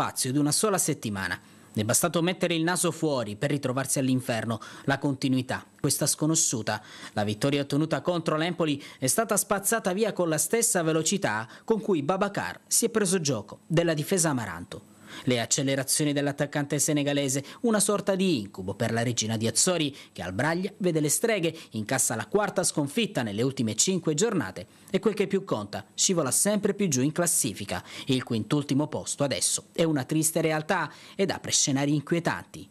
spazio di una sola settimana. Ne è bastato mettere il naso fuori per ritrovarsi all'inferno. La continuità, questa sconosciuta. La vittoria ottenuta contro l'Empoli è stata spazzata via con la stessa velocità con cui Babacar si è preso gioco della difesa amaranto. Le accelerazioni dell'attaccante senegalese, una sorta di incubo per la regina di Azzori, che al Braglia vede le streghe, incassa la quarta sconfitta nelle ultime cinque giornate e quel che più conta, scivola sempre più giù in classifica. Il quintultimo posto adesso è una triste realtà ed apre scenari inquietanti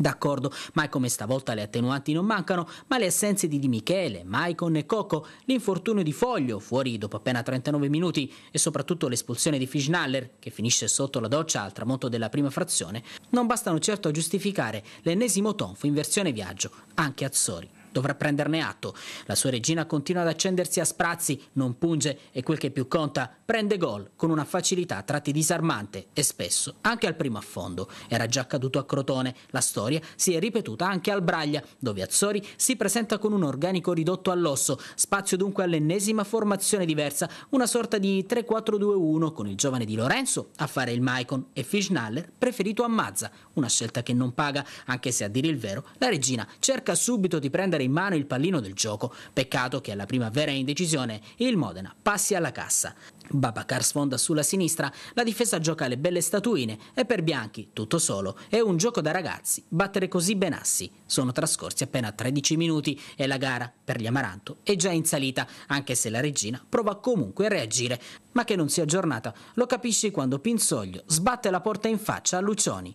D'accordo, ma come stavolta le attenuanti non mancano, ma le assenze di Di Michele, Maicon e Coco, l'infortunio di Foglio, fuori dopo appena 39 minuti, e soprattutto l'espulsione di Fischnaller, che finisce sotto la doccia al tramonto della prima frazione, non bastano certo a giustificare l'ennesimo tonfo in versione viaggio, anche a Zori. Dovrà prenderne atto. La sua regina continua ad accendersi a sprazzi, non punge e quel che più conta, prende gol con una facilità a tratti disarmante e spesso anche al primo affondo. Era già accaduto a Crotone, la storia si è ripetuta anche al Braglia, dove Azzori si presenta con un organico ridotto all'osso, spazio dunque all'ennesima formazione diversa, una sorta di 3-4-2-1 con il giovane di Lorenzo a fare il Maicon e Fischnaller preferito a Mazza, una scelta che non paga, anche se a dire il vero la regina cerca subito di prendere in in mano il pallino del gioco. Peccato che alla prima vera indecisione il Modena passi alla cassa. Babacar sfonda sulla sinistra, la difesa gioca le belle statuine e per Bianchi, tutto solo, è un gioco da ragazzi, battere così Benassi. Sono trascorsi appena 13 minuti e la gara, per gli Amaranto, è già in salita, anche se la regina prova comunque a reagire, ma che non sia giornata lo capisci quando Pinzoglio sbatte la porta in faccia a Lucioni.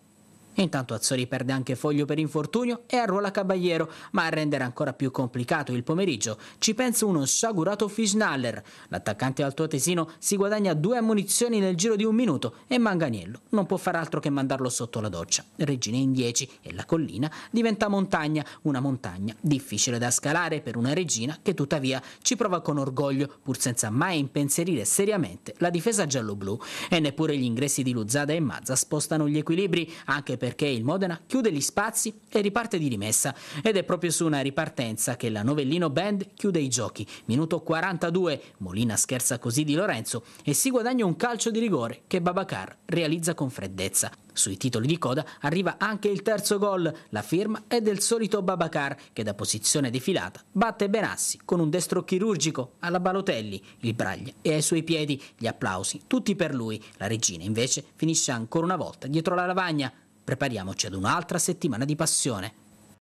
Intanto Azzori perde anche Foglio per infortunio e arruola Caballero, ma a rendere ancora più complicato il pomeriggio ci pensa uno sciagurato Fischnaller. L'attaccante altoatesino si guadagna due ammunizioni nel giro di un minuto e Manganiello non può far altro che mandarlo sotto la doccia. Regina in 10 e la collina diventa montagna, una montagna difficile da scalare per una regina che tuttavia ci prova con orgoglio pur senza mai impensierire seriamente la difesa giallo-blu. E neppure gli ingressi di Luzzada e Mazza spostano gli equilibri anche per perché il Modena chiude gli spazi e riparte di rimessa ed è proprio su una ripartenza che la Novellino Band chiude i giochi. Minuto 42, Molina scherza così di Lorenzo e si guadagna un calcio di rigore che Babacar realizza con freddezza. Sui titoli di coda arriva anche il terzo gol. La firma è del solito Babacar che da posizione defilata batte Benassi con un destro chirurgico alla Balotelli. Il Braglia è ai suoi piedi, gli applausi tutti per lui. La regina invece finisce ancora una volta dietro la lavagna Prepariamoci ad un'altra settimana di passione.